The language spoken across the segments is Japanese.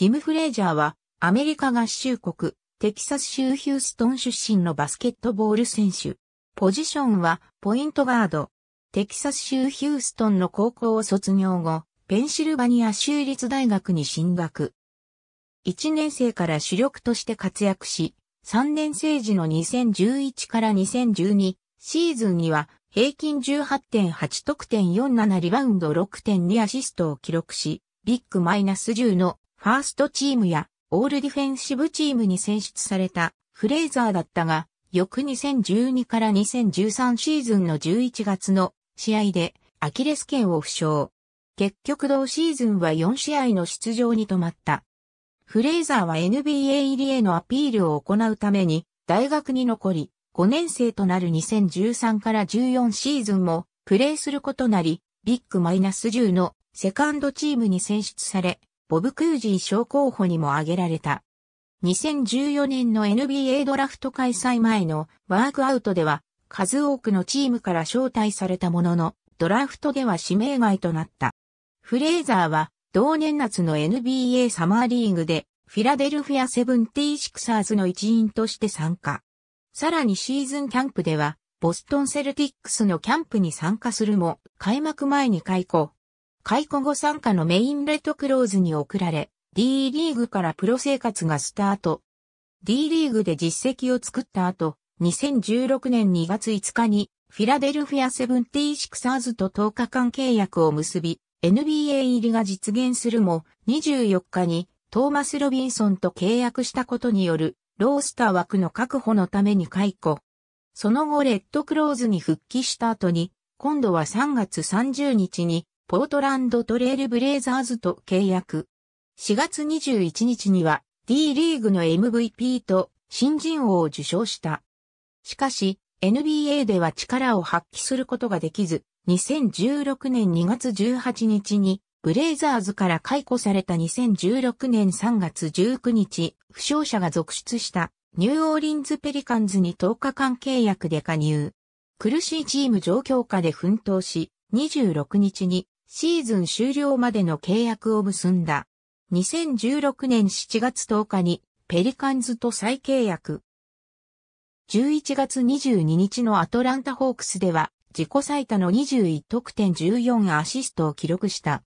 ティム・フレージャーは、アメリカ合衆国、テキサス州ヒューストン出身のバスケットボール選手。ポジションは、ポイントガード。テキサス州ヒューストンの高校を卒業後、ペンシルバニア州立大学に進学。1年生から主力として活躍し、3年生時の2011から2012シーズンには平均18.8得点47リバウンド6.2アシストを記録し、ビッグマイナス10のファーストチームやオールディフェンシブチームに選出されたフレイザーだったが、翌2012から2013シーズンの11月の試合でアキレス腱を負傷。結局同シーズンは4試合の出場に止まった。フレイザーは NBA 入りへのアピールを行うために大学に残り、5年生となる2013から14シーズンもプレーすることなり、ビッグマイナス10のセカンドチームに選出され、ボブ・クージー賞候補にも挙げられた。2014年の NBA ドラフト開催前のワークアウトでは数多くのチームから招待されたもののドラフトでは指名外となった。フレーザーは同年夏の NBA サマーリーグでフィラデルフィアセブンティシクサーズの一員として参加。さらにシーズンキャンプではボストンセルティックスのキャンプに参加するも開幕前に解雇、解雇後参加のメインレッドクローズに送られ、D リーグからプロ生活がスタート。D リーグで実績を作った後、2016年2月5日に、フィラデルフィアセブンティシクサーズと10日間契約を結び、NBA 入りが実現するも、24日にトーマス・ロビンソンと契約したことによる、ロースター枠の確保のために解雇。その後、レッドクローズに復帰した後に、今度は3月30日に、ポートランドトレールブレイザーズと契約。4月21日には D リーグの MVP と新人王を受賞した。しかし、NBA では力を発揮することができず、2016年2月18日に、ブレイザーズから解雇された2016年3月19日、負傷者が続出したニューオーリンズペリカンズに10日間契約で加入。苦しいチーム状況下で奮闘し、26日にシーズン終了までの契約を結んだ。2016年7月10日にペリカンズと再契約。11月22日のアトランタホークスでは自己最多の21得点14アシストを記録した。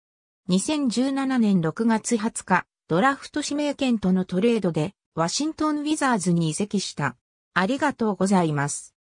2017年6月20日、ドラフト指名権とのトレードでワシントンウィザーズに移籍した。ありがとうございます。